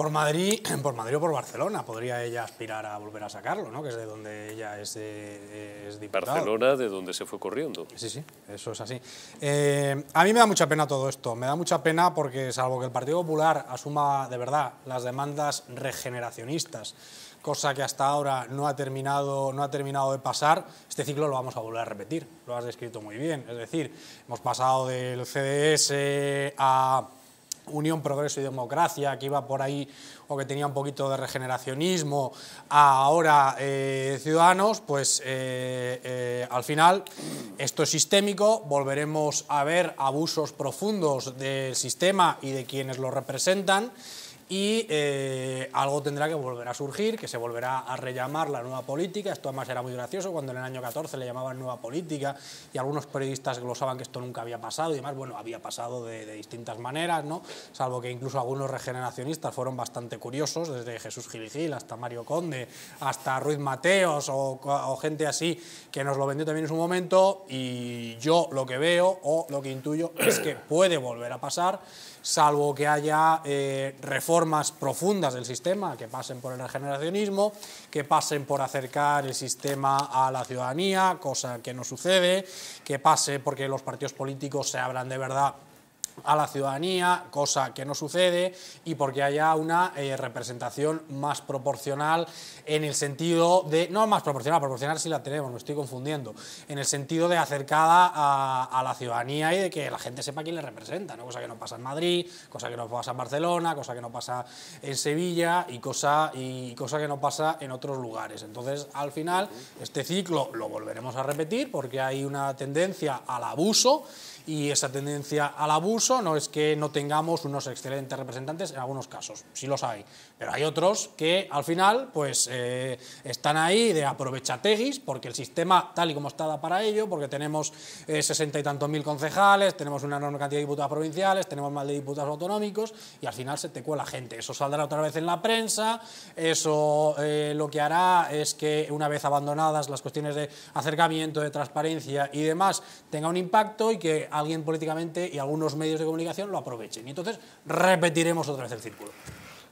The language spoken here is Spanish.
Por Madrid, por Madrid o por Barcelona podría ella aspirar a volver a sacarlo, Que es de donde ella eh, es, diputada. Barcelona, de donde se fue corriendo. Sí, sí, eso es así. Eh, a mí me da mucha pena todo esto. Me da mucha pena porque, salvo que el Partido Popular asuma de verdad las demandas regeneracionistas, cosa que hasta ahora no ha terminado, no ha terminado de pasar, este ciclo lo vamos a volver a repetir. Lo has descrito muy bien. Es decir, hemos pasado del CDS a Unión, Progreso y Democracia, que iba por ahí o que tenía un poquito de regeneracionismo, ahora eh, Ciudadanos, pues eh, eh, al final esto es sistémico, volveremos a ver abusos profundos del sistema y de quienes lo representan y eh, algo tendrá que volver a surgir, que se volverá a rellamar la nueva política. Esto además era muy gracioso cuando en el año 14 le llamaban nueva política y algunos periodistas glosaban que esto nunca había pasado y demás. Bueno, había pasado de, distintas maneras, ¿no? Salvo que incluso algunos regeneracionistas fueron bastante curiosos, desde Jesús Gil hasta Mario Conde, hasta Ruiz Mateos o, gente así que nos lo vendió también en su momento y yo lo que veo o lo que intuyo es que puede volver a pasar, salvo que haya reformas eh, profundas del sistema, que pasen por el regeneracionismo, que pasen por acercar el sistema a la ciudadanía, cosa que no sucede, que pase porque los partidos políticos se abran de verdad a la ciudadanía, cosa que no sucede, y porque haya una eh, representación más proporcional en el sentido de, no más proporcional, proporcional si la tenemos, me estoy confundiendo, en el sentido de acercada a, la ciudadanía y de que la gente sepa quién le representa, ¿no? cosa que no pasa en Madrid, cosa que no pasa en Barcelona, cosa que no pasa en Sevilla y cosa, y cosa que no pasa en otros lugares. Entonces, al final, este ciclo lo volveremos a repetir porque hay una tendencia al abuso y esa tendencia al abuso no es que no tengamos unos excelentes representantes en algunos casos, sí los hay, pero hay otros que al final pues eh, están ahí de aprovechategis porque el sistema tal y como está da para ello, porque tenemos eh, sesenta y tantos mil concejales, tenemos una enorme cantidad de diputados provinciales, tenemos más de diputados autonómicos y al final se te cuela gente, eso saldrá otra vez en la prensa, eso eh, lo que hará es que una vez abandonadas las cuestiones de acercamiento, de transparencia y demás, tenga un impacto y que alguien políticamente y algunos medios de comunicación lo aprovechen. Y entonces repetiremos otra vez el círculo.